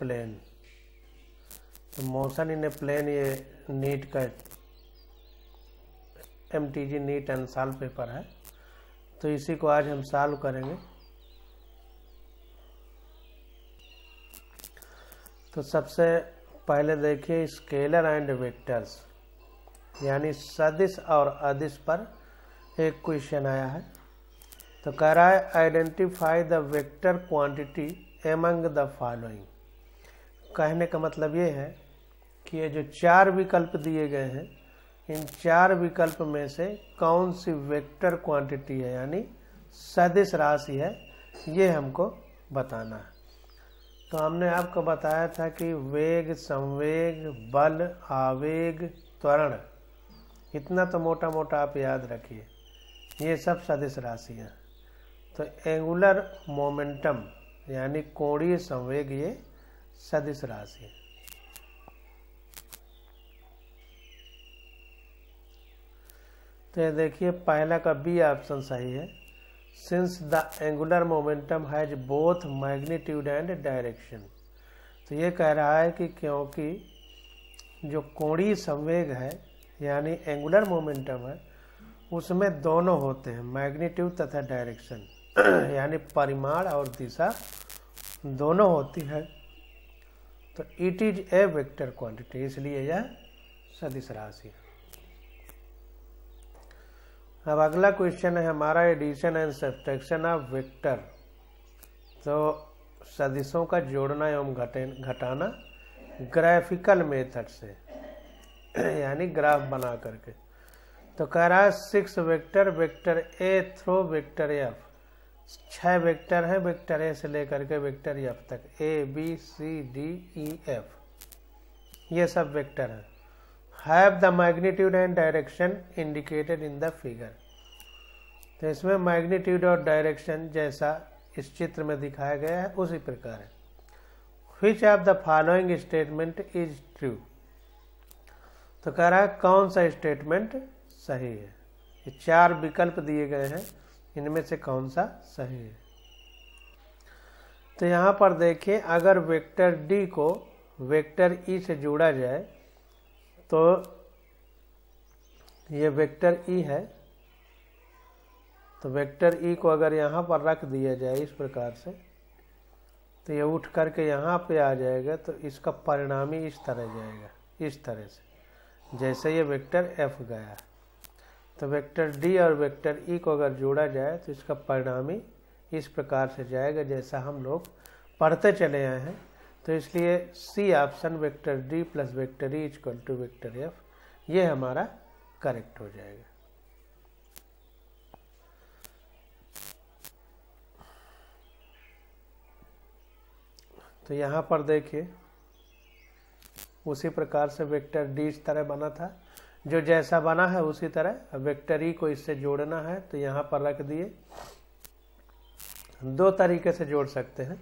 plane तो motion in a plane ये NEET का M T G NEET and साल पेपर है तो इसी को आज हम सॉल्व करेंगे तो सबसे पहले देखिए स्केलर एंड वेक्टर्स यानी सदिश और अदिश पर एक क्वेश्चन आया है तो कह रहा है identify the vector quantity among the following कहने का मतलब ये है कि ये जो चार विकल्प दिए गए हैं इन चार विकल्प में से कौन सी वेक्टर क्वांटिटी है यानी सदिश राशि है ये हमको बताना है तो हमने आपको बताया था कि वेग संवेग बल आवेग त्वरण इतना तो मोटा मोटा आप याद रखिए ये सब सदिश राशियाँ तो एंगुलर मोमेंटम यानी कोणीय संवेग ये सदिश राशि तो ये देखिए पहला का बी ऑप्शन सही है since the angular momentum has both magnitude and direction तो ये कह रहा है कि क्योंकि जो कोणीय संवेग है यानी एंगुलर मोमेंटम है उसमें दोनों होते हैं मैग्नीट्यूड तथा डायरेक्शन यानी परिमाण और दिशा दोनों होती है तो it is a vector quantity इसलिए यह सदिश राशि अब अगला क्वेश्चन है हमारा addition and subtraction of vector तो सदिशों का जोड़ना एवं घटाना ग्राफिकल मेथड से यानी ग्राफ बना करके तो कह रहा है six vector vector A through vector F छह वेक्टर है वेक्टर ए से लेकर के वेक्टर एफ e तक A B C D E F ये सब वेक्टर हैं have the magnitude and direction indicated in the figure तो इसमें मैग्नीट्यूड और डायरेक्शन जैसा इस चित्र में दिखाया गया है उसी प्रकार है which of the following statement is true तो कह रहा है कौन सा स्टेटमेंट सही है ये चार विकल्प दिए गए हैं इनमें से कौन सा सही है तो यहाँ पर देखें अगर वेक्टर डी को वेक्टर ई e से जोड़ा जाए तो ये वेक्टर ई e है तो वेक्टर ई e को अगर यहाँ पर रख दिया जाए इस प्रकार से तो ये उठ करके यहाँ पे आ जाएगा तो इसका परिणामी इस तरह जाएगा इस तरह से जैसे ये वेक्टर एफ गया तो वेक्टर डी और वेक्टर ई e को अगर जोड़ा जाए तो इसका परिणाम ही इस प्रकार से जाएगा जैसा हम लोग पढ़ते चले आए हैं तो इसलिए C option vector D plus vector E is equal to vector F ये हमारा करेक्ट हो जाएगा तो यहाँ पर देखिए उसी प्रकार से वेक्टर डी इस तरह बना था जो जैसा बना है उसी तरह वेक्टरी को इससे जोड़ना है तो यहाँ पर रख दिए दो तरीके से जोड़ सकते हैं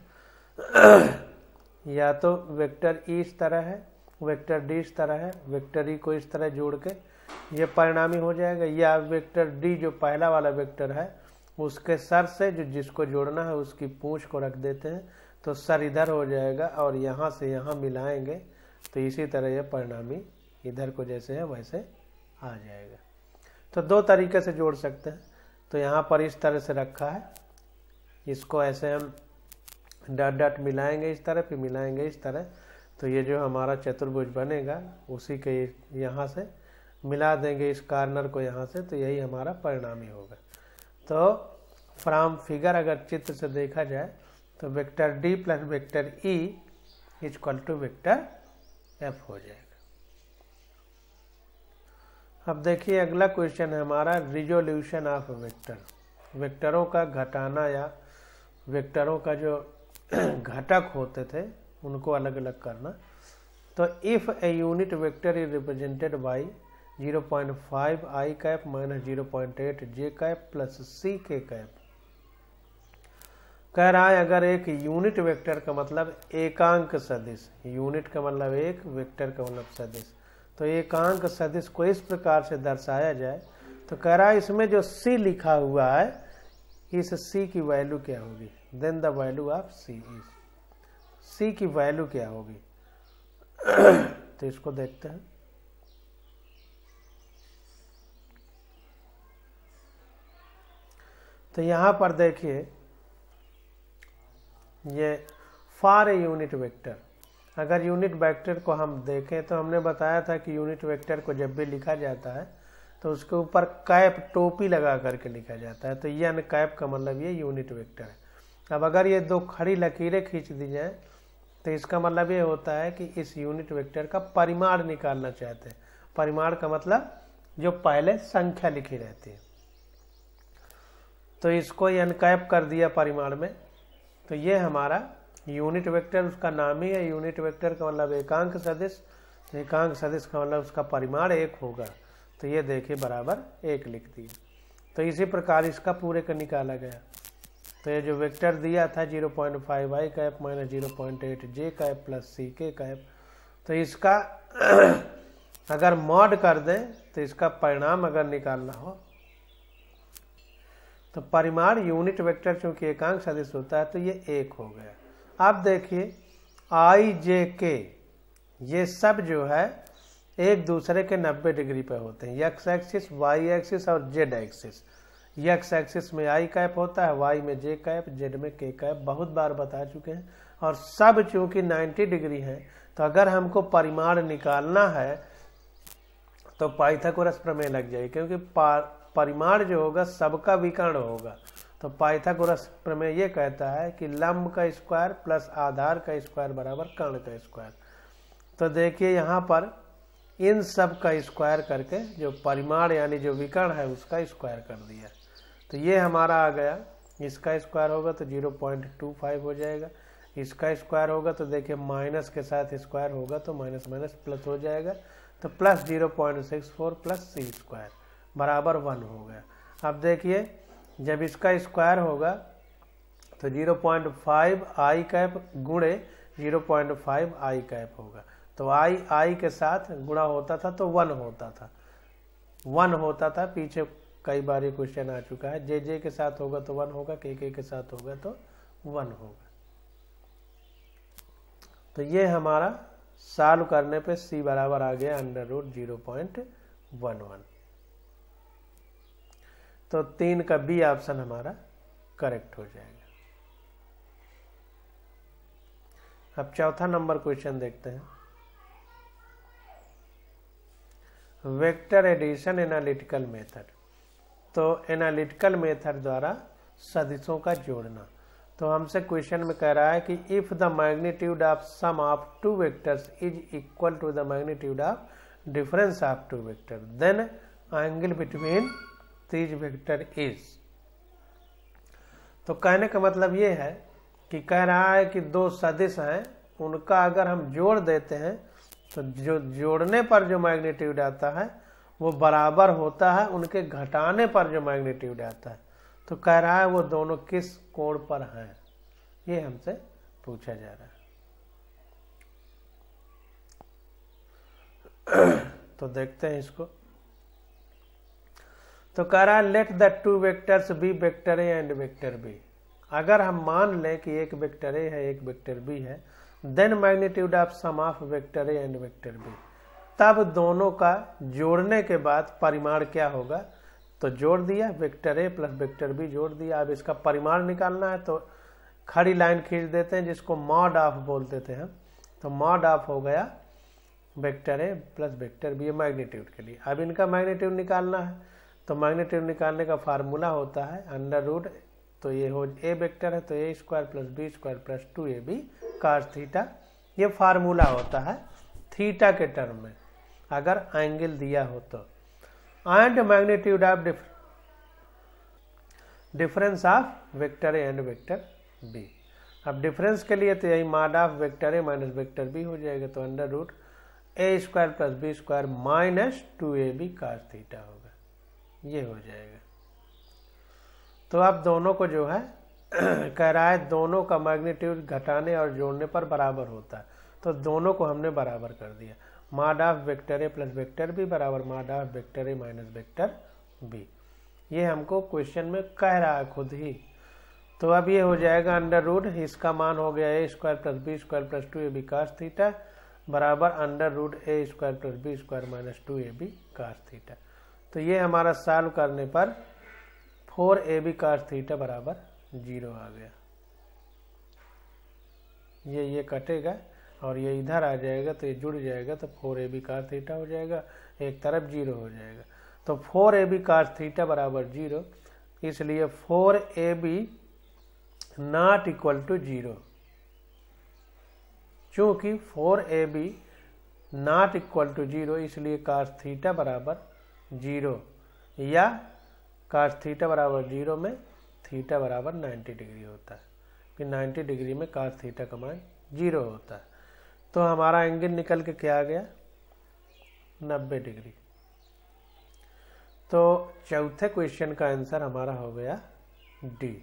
या तो वेक्टर ई e इस तरह है वेक्टर डी इस तरह है वेक्टर ई e को इस तरह जोड़ के ये परिणामी हो जाएगा या वेक्टर डी जो पहला वाला वेक्टर है उसके सर से जो जिसको जोड़ना है उसकी पूंछ को रख देते हैं तो सर इधर हो जाएगा और यहाँ से यहाँ मिलाएंगे तो इसी तरह यह परिणामी इधर को जैसे है वैसे आ जाएगा तो दो तरीके से जोड़ सकते हैं तो यहाँ पर इस तरह से रखा है इसको ऐसे हम डट डट मिलाएंगे इस तरह फिर मिलाएंगे इस तरह तो ये जो हमारा चतुर्भुज बनेगा उसी के यहाँ से मिला देंगे इस कार्नर को यहाँ से तो यही हमारा परिणामी होगा तो फ्राम फिगर अगर चित्र से देखा जाए तो vector D plus vector E is equal to vector F हो जाए अब देखिए अगला क्वेश्चन है हमारा रिजोल्यूशन ऑफ वेक्टर वेक्टरों का घटाना या वेक्टरों का जो घटक होते थे उनको अलग अलग करना तो if a unit vector is represented by 0.5 point five I cap minus zero point eight J cap plus C K cap कह रहा है अगर एक यूनिट वेक्टर का मतलब एकांक सदिश यूनिट का मतलब एक वेक्टर का मतलब सदिश तो एकांक सदिश को इस प्रकार से दर्शाया जाए तो कह रहा है इसमें जो सी लिखा हुआ है इस सी की वैल्यू क्या होगी then the value of C is C की वैल्यू क्या होगी तो इसको देखते हैं तो यहां पर देखिए ये फॉर ए यूनिट वेक्टर अगर यूनिट वेक्टर को हम देखें तो हमने बताया था कि यूनिट वेक्टर को जब भी लिखा जाता है तो उसके ऊपर कैप टोपी लगा करके लिखा जाता है तो यानी कैप का मतलब ये यूनिट वेक्टर है अब अगर ये दो खड़ी लकीरें खींच दी जाए तो इसका मतलब ये होता है कि इस यूनिट वेक्टर का परिमाण निकालना चाहते हैं परिमाण का मतलब जो पहले संख्या लिखी रहती है तो इसको अनकैप कर दिया परिमाण में तो ये हमारा यूनिट वेक्टर उसका नाम ही है यूनिट वेक्टर का मतलब एकांक सदिश तो एकांक सदिश का मतलब उसका परिमाण एक होगा तो ये देखिए बराबर एक लिख दिया तो इसी प्रकार इसका पूरे का निकाला गया तो ये जो वेक्टर दिया था 0.5 point five I cap minus zero point eight J cap plus C K cap तो इसका अगर मॉड कर दें तो इसका परिणाम अगर निकालना हो तो परिमाण यूनिट वेक्टर चूंकि एकांक सदिश होता है तो ये एक हो गया अब देखिए आई जे के ये सब जो है एक दूसरे के 90 डिग्री पे होते हैं यक्स एक्सिस वाई एक्सिस और जेड एक्सिस यक्स एक्सिस में आई कैप होता है वाई में जे कैप जेड में के कैप बहुत बार बता चुके हैं और सब चूंकि 90 डिग्री है तो अगर हमको परिमाण निकालना है तो पाइथागोरस प्रमेय लग जाएगी क्योंकि परिमाण जो होगा सबका विकर्ण होगा तो पाइथागोरस प्रमेय ये कहता है कि लंब का स्क्वायर प्लस आधार का स्क्वायर बराबर कर्ण का स्क्वायर तो देखिए यहाँ पर इन सब का स्क्वायर करके जो परिमाण यानी जो विकर्ण है उसका स्क्वायर कर दिया तो ये हमारा आ गया इसका स्क्वायर होगा तो जीरो पॉइंट टू फाइव हो जाएगा इसका स्क्वायर होगा तो देखिए माइनस के साथ स्क्वायर होगा तो माइनस माइनस प्लस हो जाएगा तो plus zero point six four plus C square बराबर वन हो गया अब देखिए जब इसका स्क्वायर होगा तो 0.5 पॉइंट फाइव आई कैप गुणे zero point five I cap होगा तो आई आई के साथ गुणा होता था तो वन होता था वन होता था पीछे कई बार ये क्वेश्चन आ चुका है जे जे के साथ होगा तो वन होगा के के के साथ होगा तो वन होगा तो ये हमारा सॉल्व करने पे सी बराबर आ गया under root zero point one one तो तीन का बी ऑप्शन हमारा करेक्ट हो जाएगा अब चौथा नंबर क्वेश्चन देखते हैं वेक्टर एडिशन एनालिटिकल मेथड तो एनालिटिकल मेथड द्वारा सदिशों का जोड़ना तो हमसे क्वेश्चन में कह रहा है कि if the magnitude of sum of two vectors is equal to the magnitude of difference of two vector then angle between these vector is तो कहने का मतलब ये है कि कह रहा है कि दो सदिश हैं उनका अगर हम जोड़ देते हैं तो जो जोड़ने पर जो मैग्नीट्यूड आता है वो बराबर होता है उनके घटाने पर जो मैग्नीट्यूड आता है तो कह रहा है वो दोनों किस कोण पर हैं ये हमसे पूछा जा रहा है तो देखते हैं इसको तो कह रहा है let the two vectors be vector A and vector B अगर हम मान लें कि एक वेक्टर ए है एक वेक्टर बी है then magnitude of sum of vector A and vector B तब दोनों का जोड़ने के बाद परिमाण क्या होगा तो जोड़ दिया vector A plus vector B जोड़ दिया अब इसका परिमाण निकालना है तो खड़ी लाइन खींच देते हैं जिसको मॉड ऑफ बोलते थे हम तो मॉड ऑफ हो गया vector A plus vector B magnitude के लिए अब इनका मैग्नीट्यूड निकालना है तो मैग्नेट्यूड निकालने का फार्मूला होता है अंडर रूट तो ये हो ए वेक्टर है तो A square plus B square plus two A B cos theta ये फार्मूला होता है थीटा के टर्म में अगर एंगल दिया हो तो and magnitude of difference of vector A and vector B अब डिफरेंस के लिए तो यही mod of vector A minus vector B हो जाएगा तो under root A square plus B square minus two A B cos theta होगा ये हो जाएगा तो आप दोनों को जो है कह रहा है दोनों का मैग्नीट्यूड घटाने और जोड़ने पर बराबर होता है तो दोनों को हमने बराबर कर दिया mod of vector A plus vector B बराबर mod of vector A minus vector B ये हमको क्वेश्चन में कह रहा है खुद ही तो अब ये हो जाएगा अंडर रूट इसका मान हो गया A square plus B square plus two A B cos theta बराबर under root A square plus B square minus two A B cos theta तो ये हमारा सॉल्व करने पर four A B cos theta बराबर जीरो आ गया ये ये कटेगा और ये इधर आ जाएगा तो ये जुड़ जाएगा तो four A B cos theta हो जाएगा एक तरफ जीरो हो जाएगा तो four A B cos theta बराबर जीरो इसलिए four A B not equal to zero चूंकि four A B not equal to zero इसलिए कार थीटा बराबर जीरो या कार्स थीटा बराबर जीरो में थीटा बराबर नाइन्टी डिग्री होता है कि नाइन्टी डिग्री में कार्स थीटा का मान जीरो होता है तो हमारा एंगल निकल के क्या आ गया नब्बे डिग्री तो चौथे क्वेश्चन का आंसर हमारा हो गया डी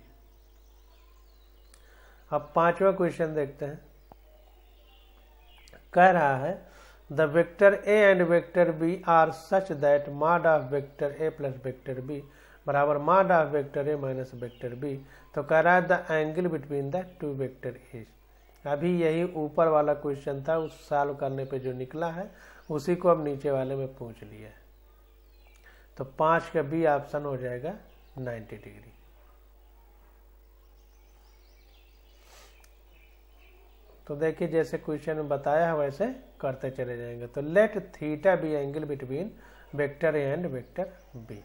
अब पांचवा क्वेश्चन देखते हैं कह रहा है The vector A and vector B are such that mod of vector A plus vector B बराबर mod of vector A minus vector B तो कह रहा है the angle between the two vector is अभी यही ऊपर वाला क्वेश्चन था उस सॉल्व करने पे जो निकला है उसी को अब नीचे वाले में पूछ लिया है तो पाँच का बी ऑप्शन हो जाएगा 90 डिग्री तो देखिए जैसे क्वेश्चन में बताया है वैसे करते चले जाएंगे तो let theta be angle between vector A and vector B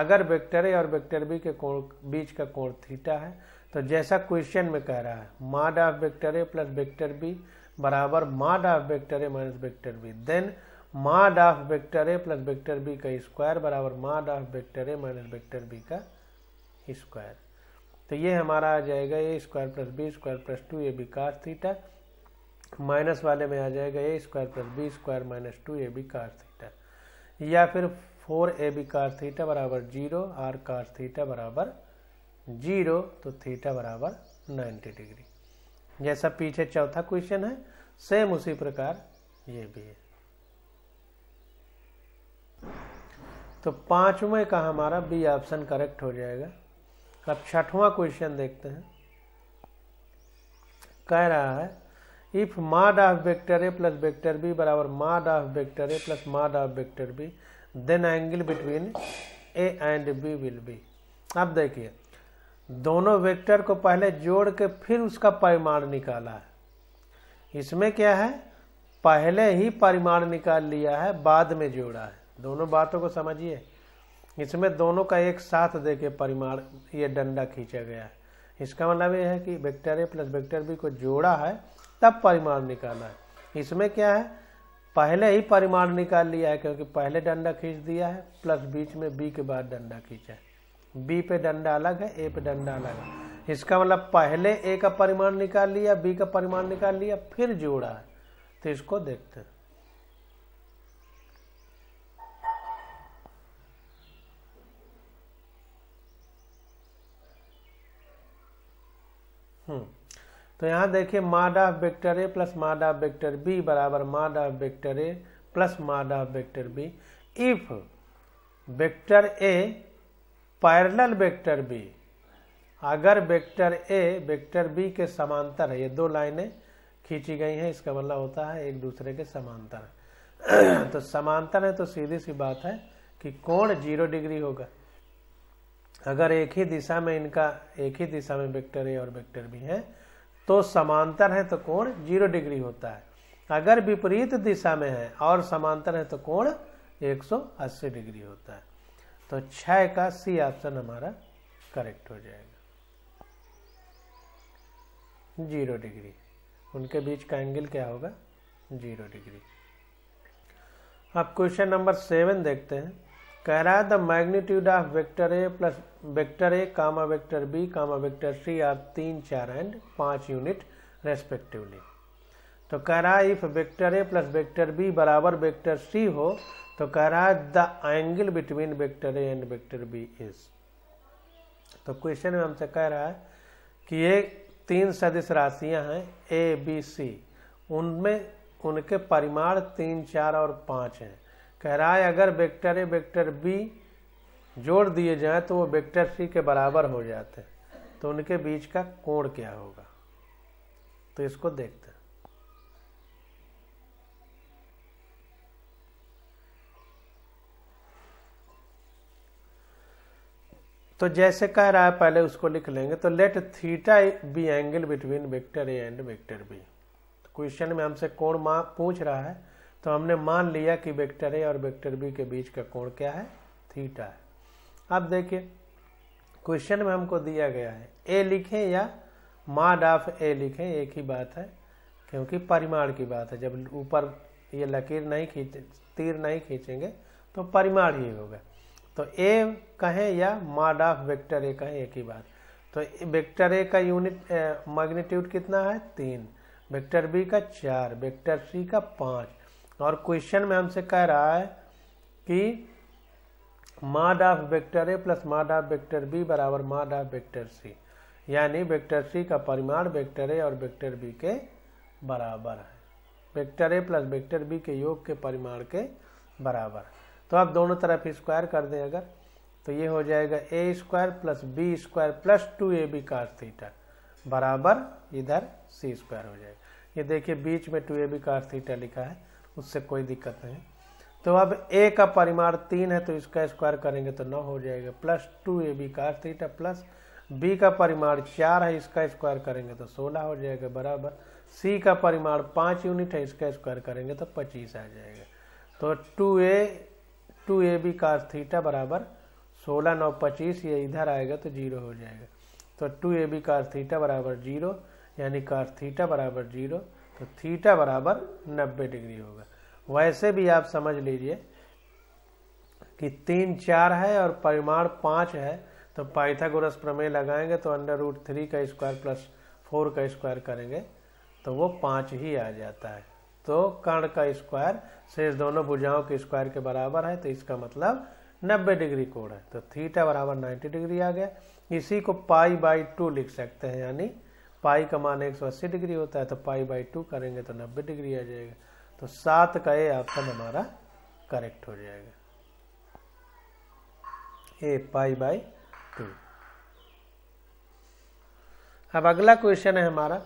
अगर वेक्टर ए और वेक्टर बी के कोण बीच का कोण थीटा है तो जैसा क्वेश्चन में कह रहा है mod of vector A plus vector B बराबर mod of vector A minus vector B then mod of vector A plus vector B का स्क्वायर बराबर mod of vector A minus vector B का square तो ये हमारा आ जाएगा A square plus B square plus two A B cos theta minus वाले में आ जाएगा A square plus B square minus two A B cos theta या फिर four A B cos theta बराबर जीरो आर कार थीटा बराबर zero तो theta बराबर नाइन्टी डिग्री जैसा पीछे चौथा क्वेश्चन है सेम उसी प्रकार ये भी है तो पांचवें का हमारा बी ऑप्शन करेक्ट हो जाएगा अब छठवां क्वेश्चन देखते हैं कह रहा है if mod of vector A plus vector B बराबर mod of vector A plus mod of vector B then angle between A and B will be अब देखिए दोनों वेक्टर को पहले जोड़ के फिर उसका परिमाण निकाला है इसमें क्या है पहले ही परिमाण निकाल लिया है बाद में जोड़ा है दोनों बातों को समझिए इसमें दोनों का एक साथ दे के परिमाण ये डंडा खींचा गया है इसका मतलब यह है कि vector A plus vector B को जोड़ा है तब परिमाण निकाला है इसमें क्या है पहले ही परिमाण निकाल लिया है क्योंकि पहले डंडा खींच दिया है प्लस बीच में बी के बाद डंडा खींचा है बी पे डंडा अलग है ए पे डंडा अलग है इसका मतलब पहले ए का परिमाण निकाल लिया बी का परिमाण निकाल लिया फिर जोड़ा है तो इसको देखते हैं हम्म तो यहाँ देखिए mod of vector A plus mod of vector B बराबर mod of vector A plus mod of vector B if vector A parallel vector B अगर वेक्टर ए वेक्टर बी के समांतर है ये दो लाइनें खींची गई हैं इसका मतलब होता है एक दूसरे के समांतर तो समांतर है तो सीधी सी बात है कि कोण जीरो डिग्री होगा अगर एक ही दिशा में इनका एक ही दिशा में वेक्टर ए और वेक्टर बी है तो समांतर है तो कोण जीरो डिग्री होता है अगर विपरीत दिशा में है और समांतर है तो कोण 180 डिग्री होता है तो छः का सी ऑप्शन हमारा करेक्ट हो जाएगा जीरो डिग्री उनके बीच का एंगल क्या होगा जीरो डिग्री अब क्वेश्चन नंबर सेवन देखते हैं कह रहा है the magnitude of vector A plus vector A comma vector B comma vector C are तीन चार एंड पांच यूनिट रेस्पेक्टिवली तो कह रहा है if vector A plus vector B बराबर वेक्टर सी हो तो कह रहा है the angle between vector A and vector B is तो क्वेश्चन में हमसे कह रहा है कि ये तीन सदिश राशियां हैं ए बी सी उनमें उनके परिमाण तीन चार और पांच हैं कह रहा है अगर वेक्टर ए वेक्टर बी जोड़ दिए जाए तो वो वेक्टर सी के बराबर हो जाते हैं तो उनके बीच का कोण क्या होगा तो इसको देखते हैं तो जैसे कह रहा है पहले उसको लिख लेंगे तो let theta be angle between vector A and vector B question में हमसे कोण माप पूछ रहा है तो हमने मान लिया कि वेक्टर ए और वेक्टर बी के बीच का कोण क्या है थीटा है अब देखिए क्वेश्चन में हमको दिया गया है ए लिखें या माड ऑफ ए लिखें एक ही बात है क्योंकि परिमाण की बात है जब ऊपर ये लकीर नहीं खींच तीर नहीं खींचेंगे तो परिमाण ही होगा तो ए कहें या माड ऑफ वेक्टर ए कहें एक ही बात तो वेक्टर ए का यूनिट मैग्नीट्यूड कितना है तीन वेक्टर बी का चार वेक्टर सी का पाँच और क्वेश्चन में हमसे कह रहा है कि mod of vector A plus mod of vector B बराबर माड ऑफ वेक्टर सी यानी वेक्टर सी का परिमाण वेक्टर ए और वेक्टर बी के बराबर है vector A plus vector B के योग के परिमाण के बराबर तो आप दोनों तरफ स्क्वायर कर दें अगर तो ये हो जाएगा A square plus B square plus two A B cos theta बराबर इधर सी स्क्वायर हो जाएगा ये देखिए बीच में two A B cos theta लिखा है उससे कोई दिक्कत नहीं तो अब ए का परिमाण तीन है तो इसका स्क्वायर करेंगे तो नौ हो जाएगा plus two A B cos theta plus B का परिमाण चार है इसका स्क्वायर करेंगे तो सोलह हो जाएगा बराबर सी का परिमाण पाँच यूनिट है इसका स्क्वायर करेंगे तो पच्चीस आ जाएगा तो two A two A B cos theta बराबर सोलह नौ पच्चीस ये इधर आएगा तो जीरो हो जाएगा तो two A B cos theta बराबर जीरो यानी का थीटा बराबर जीरो तो थीटा बराबर 90 डिग्री होगा वैसे भी आप समझ लीजिए कि तीन चार है और परिमाण पाँच है तो पाइथागोरस प्रमेय लगाएंगे तो अंडर रूट थ्री का स्क्वायर प्लस फोर का स्क्वायर करेंगे तो वो पाँच ही आ जाता है तो कर्ण का स्क्वायर शेष दोनों भुजाओं के स्क्वायर के बराबर है तो इसका मतलब 90 डिग्री कोण है तो थीटा बराबर 90 डिग्री आ गया इसी को पाई बाई टू लिख सकते हैं यानी पाई का मान एक सौ अस्सी डिग्री होता है तो पाई बाई टू करेंगे तो नब्बे डिग्री आ जाएगा तो सात का ए ऑप्शन हमारा करेक्ट हो जाएगा ए पाई बाई टू अब अगला क्वेश्चन है हमारा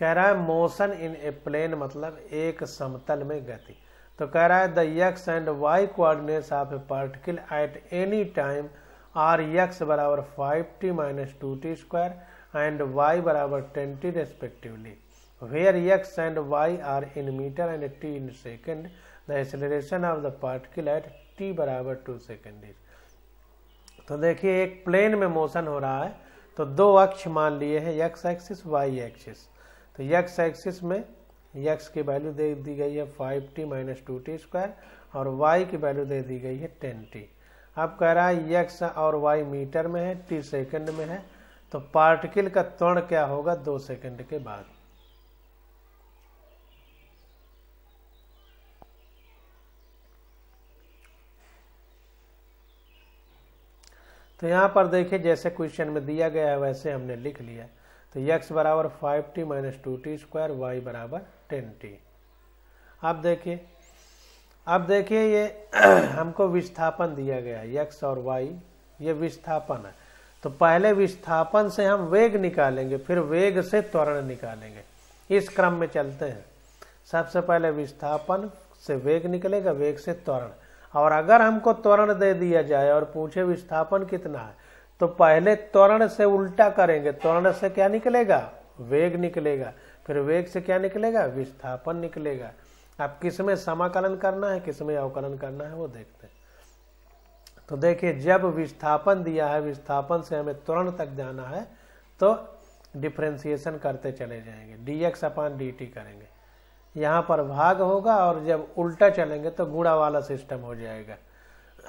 कह रहा है मोशन इन ए प्लेन मतलब एक समतल में गति तो कह रहा है the X and Y coordinates of a particle at any time are X बराबर five T minus two T square and Y बराबर 20 respectively where x and Y are in meter and T in second the acceleration of the particle at T बराबर two second is तो देखिए एक plane में motion हो रहा है तो दो अक्ष मान लिए हैं यक्स एक्सिस वाई एक्सिस तो यक्स एक्सिस में यक्स की वैल्यू दे दी गई है five T minus two T square और वाई की वैल्यू दे दी गई है टेन टी अब कह रहा है यक्स और वाई मीटर में है टी सेकंड में है तो पार्टिकल का त्वरण क्या होगा दो सेकंड के बाद तो यहां पर देखिए जैसे क्वेश्चन में दिया गया है वैसे हमने लिख लिया तो यक्स बराबर five T minus two T square Y बराबर टेन टी अब देखिए अब देखिए ये हमको विस्थापन दिया गया है यक्स और वाई ये विस्थापन है तो पहले विस्थापन से हम वेग निकालेंगे फिर वेग से त्वरण निकालेंगे इस क्रम में चलते हैं सबसे पहले विस्थापन से वेग निकलेगा वेग से त्वरण और अगर हमको त्वरण दे दिया जाए और पूछे विस्थापन कितना है तो पहले त्वरण से उल्टा करेंगे त्वरण से क्या निकलेगा वेग निकलेगा फिर वेग से क्या निकलेगा विस्थापन निकलेगा अब किसमें समाकलन करना है किसमें अवकलन करना है वो देखते हैं तो देखिए जब विस्थापन दिया है विस्थापन से हमें त्वरण तक जाना है तो डिफ्रेंसिएशन करते चले जाएंगे D X upon D T करेंगे यहाँ पर भाग होगा और जब उल्टा चलेंगे तो गुड़ा वाला सिस्टम हो जाएगा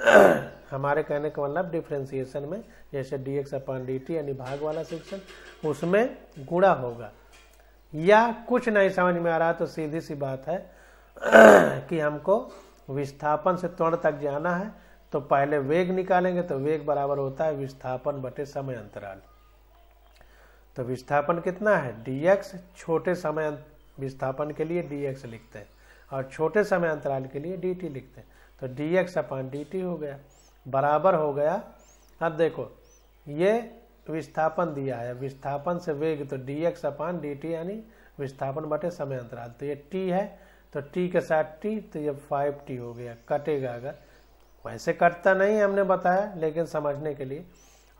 हमारे कहने का मतलब डिफ्रेंसिएशन में जैसे D X upon D T यानी भाग वाला सिस्टम उसमें गुड़ा होगा या कुछ नहीं समझ में आ रहा तो सीधी सी बात है कि हमको विस्थापन से त्वरण तक जाना है तो पहले वेग निकालेंगे तो वेग बराबर होता है विस्थापन बटे समय अंतराल तो विस्थापन कितना है dx छोटे समय अं- विस्थापन के लिए dx लिखते हैं और छोटे समय अंतराल के लिए dt लिखते हैं तो dx अपान dt हो गया बराबर हो गया अब देखो ये विस्थापन दिया है विस्थापन से वेग तो dx अपान dt यानी विस्थापन बटे समय अंतराल तो ये t है तो t के साथ t तो ये 5t हो गया कटेगा अगर वैसे करता नहीं हमने बताया लेकिन समझने के लिए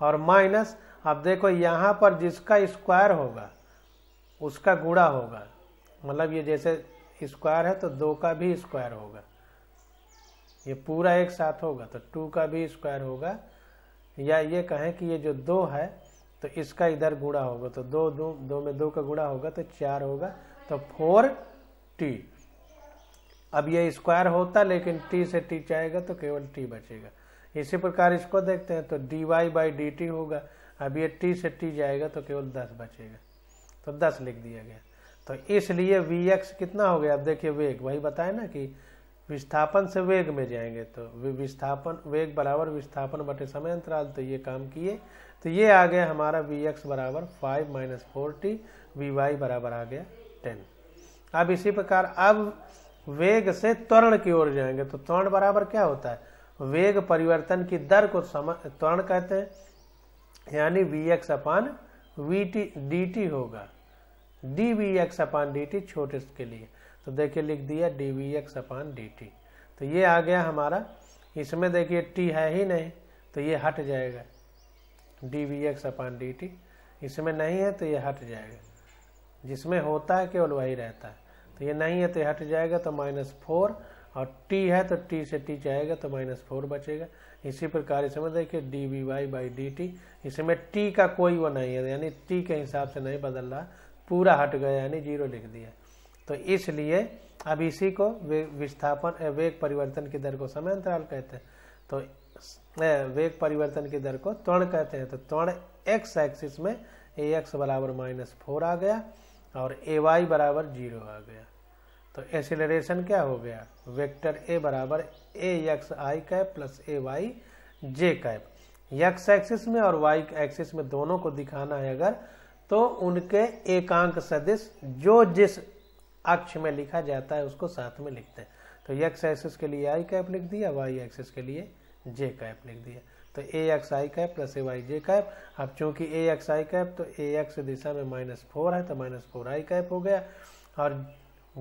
और माइनस अब देखो यहाँ पर जिसका स्क्वायर होगा उसका गुड़ा होगा मतलब ये जैसे स्क्वायर है तो दो का भी स्क्वायर होगा ये पूरा एक साथ होगा तो टू का भी स्क्वायर होगा या ये कहें कि ये जो दो है तो इसका इधर गुड़ा होगा तो दो दो दो में दो का गुड़ा होगा तो चार होगा तो फोर टी अब ये स्क्वायर होता लेकिन टी से टी जाएगा तो केवल टी बचेगा इसी प्रकार इसको देखते हैं तो D Y by D T होगा अब ये टी से टी जाएगा तो केवल दस बचेगा तो दस लिख दिया गया तो इसलिए वी एक्स कितना हो गया अब देखिए वेग वही बताए ना कि विस्थापन से वेग में जाएंगे तो विस्थापन वेग बराबर विस्थापन बटे समय अंतराल तो ये काम किए तो ये आ गया हमारा वी एक्स बराबर five minus four T V Y बराबर आ गया टेन अब इसी प्रकार अब वेग से त्वरण की ओर जाएंगे तो त्वरण बराबर क्या होता है वेग परिवर्तन की दर को समय त्वरण कहते हैं यानी V X upon V T D T होगा D V X upon D T छोटे के लिए तो देखिए लिख दिया D V X upon D T तो ये आ गया हमारा इसमें देखिए टी है ही नहीं तो ये हट जाएगा D V X upon D T इसमें नहीं है तो ये हट जाएगा जिसमें होता है केवल वही रहता है तो ये नहीं है तो हट जाएगा तो माइनस फोर और टी है तो टी से टी जाएगा तो माइनस फोर बचेगा इसी प्रकार इसमें देखिए D V Y by D T इसमें टी का कोई वो नहीं है यानी टी के हिसाब से नहीं बदल रहा पूरा हट गया यानी जीरो लिख दिया तो इसलिए अब इसी को विस्थापन वेग परिवर्तन की दर को समय अंतराल कहते हैं तो वेग परिवर्तन की दर को त्वण कहते हैं तो त्वण एक्स एक्सिस में ए एक्स बराबर माइनस फोर आ गया और ए वाई बराबर जीरो आ गया तो एसिलरेशन क्या हो गया वेक्टर ए बराबर a x i cap plus a y j cap x axis में और वाई एक्सिस में दोनों को दिखाना है अगर तो उनके एकांक सदिश जो जिस अक्ष में लिखा जाता है उसको साथ में लिखते हैं तो यक्स एक्सिस के लिए आई कैप लिख दिया वाई एक्सिस के लिए जे कैप लिख दिया तो a x i cap plus a y j cap अब चूंकि ए एक्स आई कैप तो ए एक्स दिशा में माइनस फोर है तो माइनस फोर आई कैप हो गया और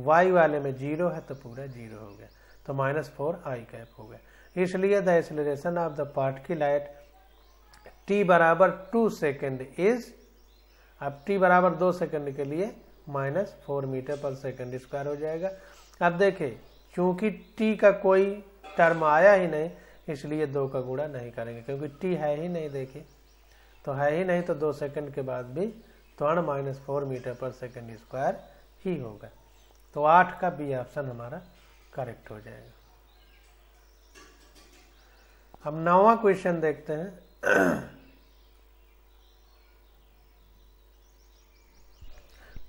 वाई वाले में जीरो है तो पूरा जीरो हो गया तो माइनस फोर आई कैप हो गया इसलिए the acceleration of the particle at T बराबर टू सेकेंड इज अब टी बराबर दो सेकेंड के लिए माइनस फोर मीटर पर सेकेंड स्क्वायर हो जाएगा अब देखिए चूंकि टी का कोई टर्म आया ही नहीं इसलिए दो का गुणा नहीं करेंगे क्योंकि टी है ही नहीं देखिए तो है ही नहीं तो दो सेकंड के बाद भी त्वरण माइनस फोर मीटर पर सेकंड स्क्वायर ही होगा तो आठ का बी ऑप्शन हमारा करेक्ट हो जाएगा अब नौवा क्वेश्चन देखते हैं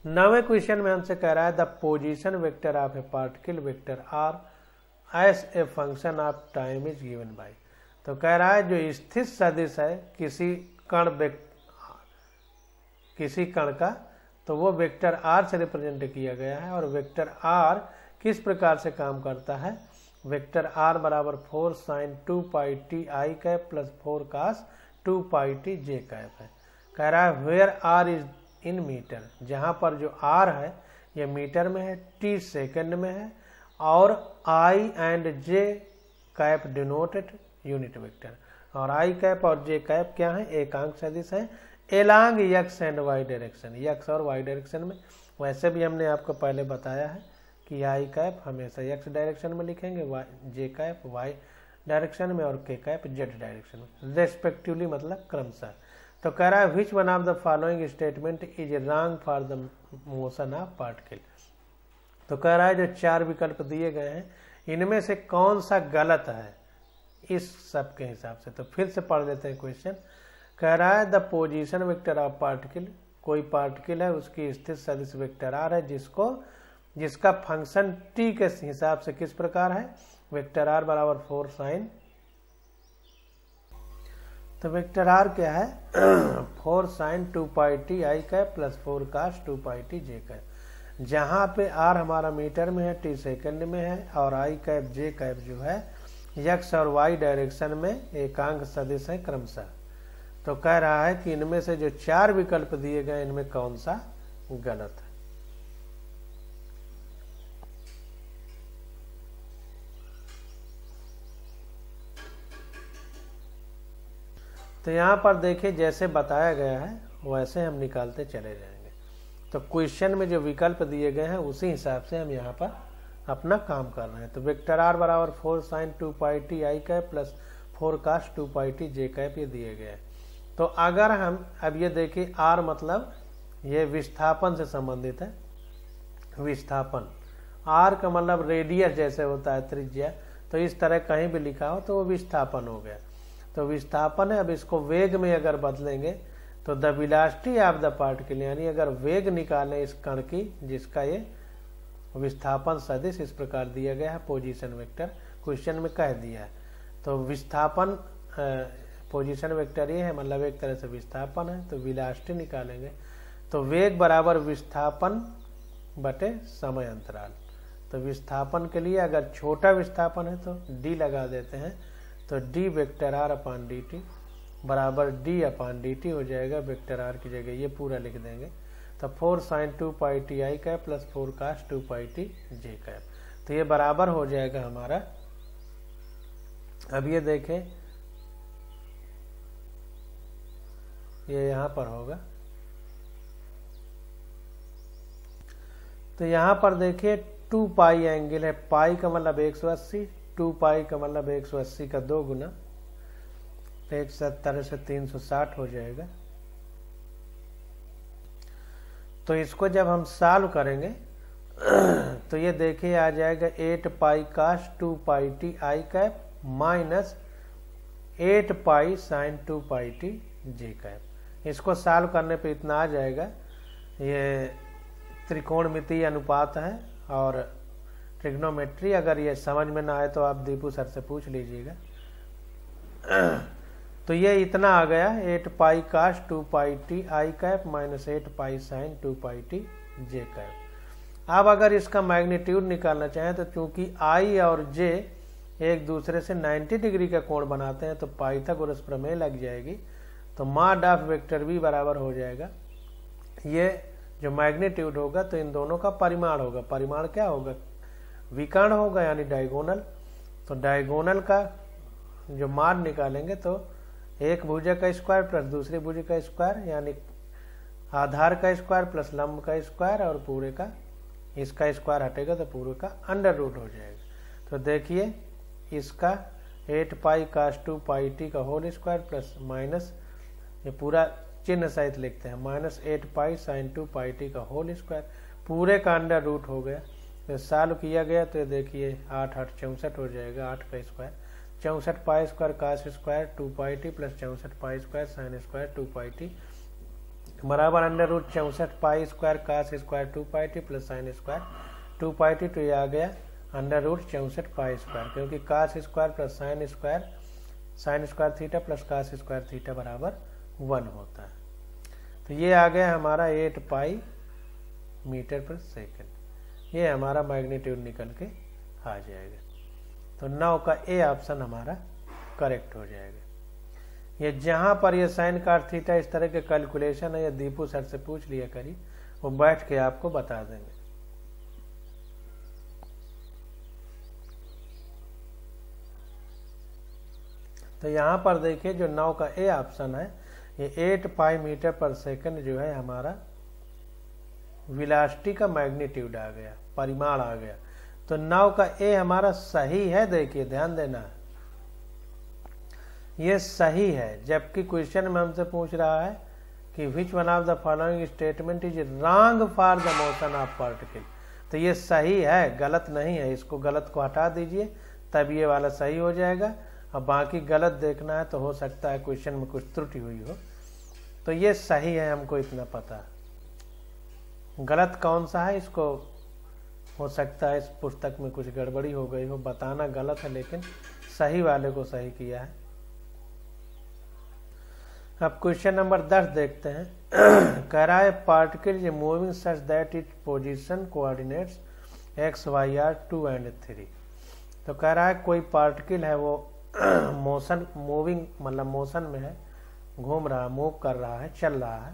नवे क्वेश्चन में हमसे कह रहा है the position vector of a particle vector r as a function of time is given by तो कह रहा है जो स्थित सदिश है किसी कण किसी कण का तो वो वेक्टर आर से रिप्रेजेंट किया गया है और वेक्टर आर किस प्रकार से काम करता है वेक्टर आर बराबर four sine two pi t i cap plus four cos two pi t j cap है कह रहा है where r is in metre जहाँ पर जो आर है ये मीटर में है टी सेकंड में है और i and j cap denoted unit vector और आई कैप और जे कैप क्या है एकांक सदिश है along x and y direction x और y डायरेक्शन में वैसे भी हमने आपको पहले बताया है कि आई कैप हमेशा यक्स डायरेक्शन में लिखेंगे j कैप y डायरेक्शन में और के कैप जेड डायरेक्शन में रेस्पेक्टिवली मतलब क्रमशः तो कह रहा है which one of the following statement is wrong for the motion of particle तो कह रहा है जो चार विकल्प दिए गए हैं इनमें से कौन सा गलत है इस सब के हिसाब से तो फिर से पढ़ देते हैं क्वेश्चन कह रहा है the position vector of particle कोई पार्टिकल है उसकी स्थित सदिश वेक्टर आर है जिसको जिसका फंक्शन टी के हिसाब से किस प्रकार है वेक्टर आर बराबर फोर साइन तो वेक्टर आर क्या है four sine two pi t i का plus four cos two pi t j का जहाँ पे आर हमारा मीटर में है टी सेकंड में है और आई कैप जे कैप जो है यक्स और वाई डायरेक्शन में एकांक सदिश है क्रमशः तो कह रहा है कि इनमें से जो चार विकल्प दिए गए इनमें कौन सा गलत है तो यहां पर देखे जैसे बताया गया है वैसे हम निकालते चले जाए तो क्वेश्चन में जो विकल्प दिए गए हैं उसी हिसाब से हम यहाँ पर अपना काम कर रहे हैं तो वेक्टर आर बराबर four sine two pi t i cap plus four cos two pi t j cap ये दिए गए हैं तो अगर हम अब ये देखिए आर मतलब ये विस्थापन से संबंधित है विस्थापन आर का मतलब रेडियस जैसे होता है त्रिज्या तो इस तरह कहीं भी लिखा हो तो वो विस्थापन हो गया तो विस्थापन है अब इसको वेग में अगर बदलेंगे तो the velocity of the particle यानी अगर वेग निकालें इस कण की जिसका ये विस्थापन सदिश इस प्रकार दिया गया है पोजिशन वेक्टर क्वेश्चन में कह दिया है तो विस्थापन पोजिशन वेक्टर ये है मतलब एक तरह से विस्थापन है तो विलास्टी निकालेंगे तो वेग बराबर विस्थापन बटे समय अंतराल तो विस्थापन के लिए अगर छोटा विस्थापन है तो डी लगा देते हैं तो d vector r upon d t बराबर डी अपान डी टी हो जाएगा वेक्टर आर की जगह ये पूरा लिख देंगे तो four sine two pi t i cap plus four cos two pi t j cap तो ये बराबर हो जाएगा हमारा अब ये देखें ये यहाँ पर होगा तो यहाँ पर देखिए टू पाई एंगल है पाई का मतलब 180 टू पाई का मतलब 180 का दो गुना तो एक सत्तर से तीन सौ साठ हो जाएगा तो इसको जब हम सॉल्व करेंगे तो ये देखिए आ जाएगा eight pi cos two pi t i cap minus eight pi sine two pi t j cap इसको सॉल्व करने पे इतना आ जाएगा ये मिति अनुपात है और ट्रिग्नोमेट्री अगर ये समझ में ना आए तो आप दीपू सर से पूछ लीजिएगा तो ये इतना आ गया eight pi cos two pi t i cap minus eight pi sine two pi t j cap अब अगर इसका मैग्नीट्यूड निकालना चाहें तो चूंकि आई और जे एक दूसरे से 90 डिग्री का कोण बनाते हैं तो पाई तक और प्रमेय लग जाएगी तो माड ऑफ वेक्टर भी बराबर हो जाएगा ये जो मैग्नीट्यूड होगा तो इन दोनों का परिमाण होगा परिमाण क्या होगा विकर्ण होगा यानी डायगोनल तो डायगोनल का जो मार निकालेंगे तो एक भुजा का स्क्वायर प्लस दूसरे भुज का स्क्वायर यानी आधार का स्क्वायर प्लस लंब का स्क्वायर और पूरे का इसका स्क्वायर हटेगा तो पूरे का अंडर रूट हो जाएगा तो देखिए इसका eight pi cos two pi t का होल स्क्वायर प्लस माइनस ये पूरा चिन्ह सहित लिखते हैं minus eight pi sine two pi t का होल स्क्वायर पूरे का अंडर रूट हो गया तो साल किया गया तो देखिए आठ आठ चौंसठ हो जाएगा आठ का स्क्वायर चौंसठ pi square cos square two pi t plus चौंसठ pi square sine square two pi t बराबर अंडर रूट चौंसठ pi square cos square two pi t plus sine square two pi t तो ये आ गया under root चौंसठ pi square क्योंकि cos square plus sine square sine square theta plus cos square theta बराबर one होता है तो ये आ गया हमारा एट पाई मीटर पर सेकेंड ये हमारा मैग्नीट्यूड निकल के आ जाएगा तो नौ का ए ऑप्शन हमारा करेक्ट हो जाएगा ये जहां पर ये साइन कार्ड थीटा इस तरह के कैलकुलेशन है या दीपू सर से पूछ लिया करिए वो बैठ के आपको बता देंगे तो यहां पर देखिए जो नौ का ए ऑप्शन है ये एट पाई मीटर पर सेकंड जो है हमारा विलास्टी का मैग्नीट्यूड आ गया परिमाण आ गया तो नौ का ए हमारा सही है देखिए ध्यान देना ये सही है जबकि क्वेश्चन में हमसे पूछ रहा है कि which one of the following statement is wrong for the motion of particle तो ये सही है गलत नहीं है इसको गलत को हटा दीजिए तब ये वाला सही हो जाएगा और बाकी गलत देखना है तो हो सकता है क्वेश्चन में कुछ त्रुटि हुई हो तो ये सही है हमको इतना पता गलत कौन सा है इसको हो सकता है इस पुस्तक में कुछ गड़बड़ी हो गई हो बताना गलत है लेकिन सही वाले को सही किया है अब क्वेश्चन नंबर दस देखते हैं कह रहा है पार्टिकल ये moving such that it position coordinates x y are two and three तो कह रहा है कोई पार्टिकल है वो मोशन मूविंग मतलब मोशन में है घूम रहा है मूव कर रहा है चल रहा है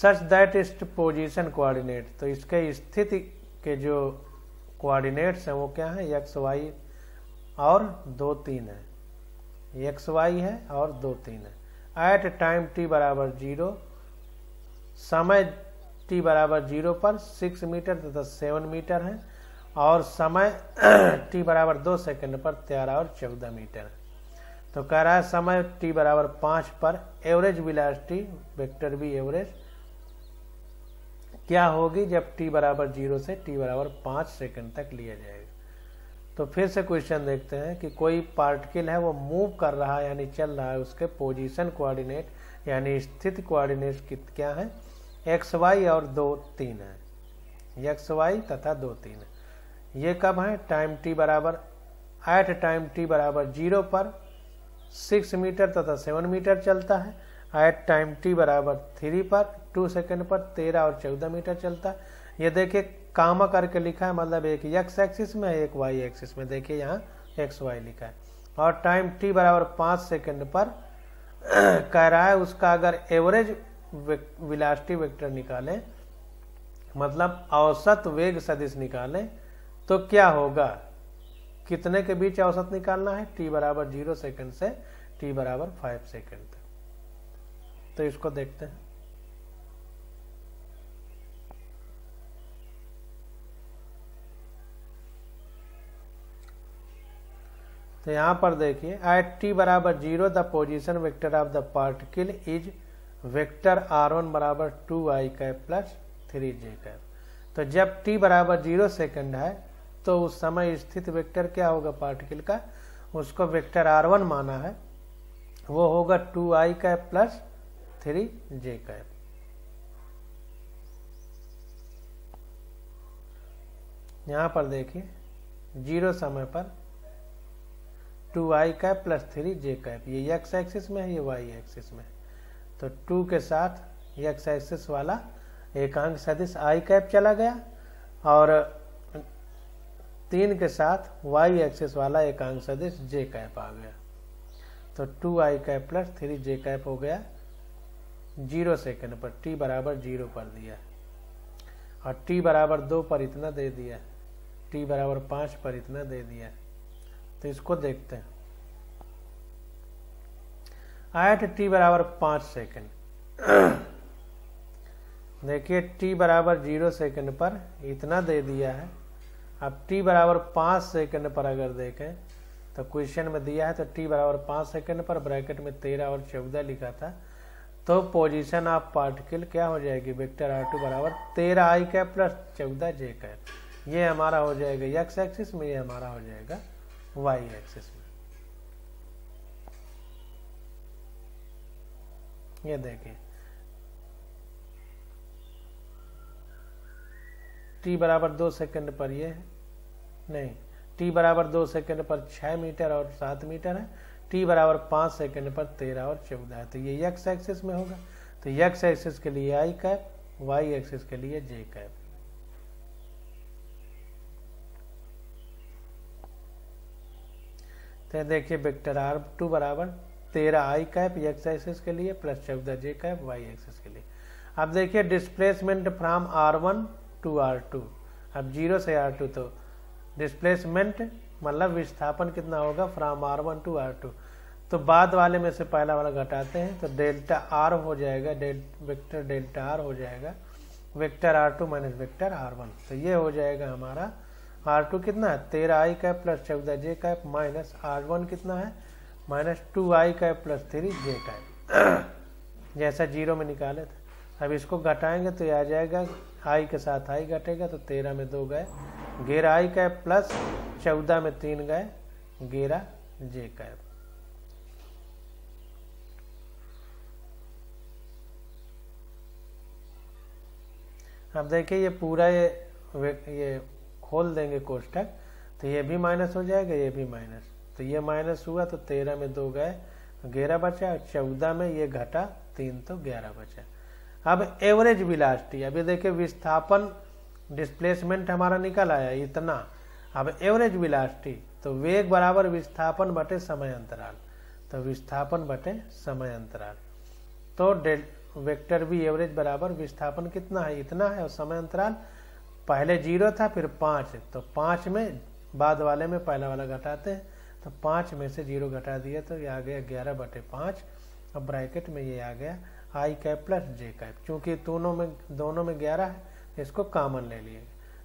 such that is position coordinate तो इसके स्थिति के जो कोऑर्डिनेट्स हैं वो क्या हैं एक्स वाई और दो तीन है एक्स वाई है और दो तीन है एट टाइम टी बराबर जीरो समय टी बराबर जीरो पर सिक्स मीटर तथा सेवन मीटर है और समय टी बराबर दो सेकंड पर तेरह और चौदह मीटर है तो कह रहा है समय टी बराबर पाँच पर एवरेज विलासिटी वेक्टर भी एवरेज क्या होगी जब टी बराबर जीरो से टी बराबर पाँच सेकंड तक लिया जाएगा तो फिर से क्वेश्चन देखते हैं कि कोई पार्टिकल है वो मूव कर रहा है यानी चल रहा है उसके पोजीशन कोऑर्डिनेट यानी स्थित कोऑर्डिनेट क्या है एक्स वाई और दो तीन है एक्स वाई तथा दो तीन है ये कब है टाइम टी बराबर एट टाइम टी बराबर जीरो पर सिक्स मीटर तथा सेवन मीटर चलता है एट टाइम टी बराबर थ्री पर टू सेकेंड पर तेरह और चौदह मीटर चलता है ये देखिए कामा करके लिखा है मतलब एक यक्स एक्सिस में एक वाई एक्सिस में देखिए यहाँ एक्स वाई लिखा है और टाइम टी बराबर पाँच सेकेंड पर कह रहा है उसका अगर एवरेज विलास्टी वेक्टर निकालें मतलब औसत वेग सदिश निकालें तो क्या होगा कितने के बीच औसत निकालना है टी बराबर जीरो सेकेंड से टी बराबर फाइव सेकेंड तो इसको देखते हैं तो यहाँ पर देखिए एट टी बराबर zero the position vector of the particle is vector r one बराबर two i cap plus three j cap तो जब टी बराबर जीरो सेकेंड है तो उस समय स्थित वेक्टर क्या होगा पार्टिकल का उसको वेक्टर आर वन माना है वो होगा two i cap plus three j cap यहां पर देखिए जीरो समय पर two i cap plus three j cap ये एक्स एक्सिस में है ये वाई एक्सिस में तो टू के साथ एक्स एक्सिस वाला एकांक सदिश आई कैप चला गया और तीन के साथ वाई एक्सिस वाला एकांक सदिश जे कैप आ गया तो two i cap plus three j cap हो गया जीरो सेकंड पर टी बराबर जीरो पर दिया है और टी बराबर दो पर इतना दे दिया है टी बराबर पाँच पर इतना दे दिया है तो इसको देखते हैं एट टी बराबर पाँच सेकंड देखिए टी बराबर जीरो सेकंड पर इतना दे दिया है अब टी बराबर पाँच सेकंड पर अगर देखें तो क्वेश्चन में दिया है तो टी बराबर पाँच सेकंड पर ब्रैकेट में तेरह और चौदह लिखा था तो पोजीशन ऑफ पार्टिकल क्या हो जाएगी वेक्टर आर टू बराबर तेरह आई कैप प्लस चौदह जे कैप ये हमारा हो जाएगा यक्स एक्सिस में ये हमारा हो जाएगा वाई एक्सिस में ये देखिए टी बराबर दो सेकंड पर ये है नहीं टी बराबर दो सेकंड पर छः मीटर और सात मीटर है टी बराबर पाँच सेकेंड पर तेरह और चौदह है तो ये यक्स एक्सिस में होगा तो यक्स एक्सिस के लिए आई कैप वाई एक्सिस के लिए जे कैप तो देखिए वेक्टर आर टू बराबर तेरह आई कैप एक्स एक्सिस के लिए प्लस चौदह जे कैप वाई एक्सिस के लिए अब देखिए displacement from r one to r two अब जीरो से आर टू तो डिस्प्लेसमेंट मतलब विस्थापन कितना होगा from r one to r two तो बाद वाले में से पहला वाला घटाते हैं तो डेल्टा आर हो जाएगा डेल वेक्टर डेल्टा आर हो जाएगा vector r two minus vector r one तो ये हो जाएगा हमारा आर टू कितना है तेरह आई का प्लस चौदह जे का माइनस आर वन कितना है माइनस टू आई का प्लस थ्री जे का जैसा जीरो में निकाले थे अब इसको घटाएंगे तो ये आ जाएगा आई के साथ आई घटेगा तो तेरह में दो गए गेरा आई का प्लस चौदह में तीन गए गेरा जे का अब देखिए ये पूरा ये ये खोल देंगे कोष्टक तो ये भी माइनस हो जाएगा ये भी माइनस तो ये माइनस हुआ तो तेरह में दो गए ग्यारह बचा और चौदह में ये घटा तीन तो ग्यारह बचा अब एवरेज विलास्टी अभी देखिए विस्थापन डिस्प्लेसमेंट हमारा निकल आया इतना अब एवरेज विलास्टी तो वेग बराबर विस्थापन बटे समय अंतराल तो विस्थापन बटे समय अंतराल तो वेक्टर भी एवरेज बराबर विस्थापन कितना है इतना है और समय अंतराल पहले जीरो था फिर पाँच तो पाँच में बाद वाले में पहला वाला घटाते हैं तो पाँच में से जीरो घटा दिया तो ये आ गया ग्यारह बटे पाँच और ब्रैकेट में ये आ गया i cap plus j cap चूंकि दोनों में दोनों में ग्यारह है इसको कॉमन ले लिए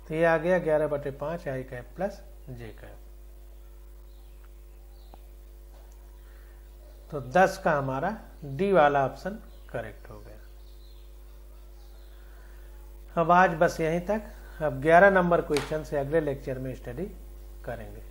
तो ये आ गया ग्यारह बटे पाँच i cap plus j cap तो दस का हमारा डी वाला ऑप्शन करेक्ट हो गया अब आज बस यहीं तक अब 11 नंबर क्वेश्चन से अगले लेक्चर में स्टडी करेंगे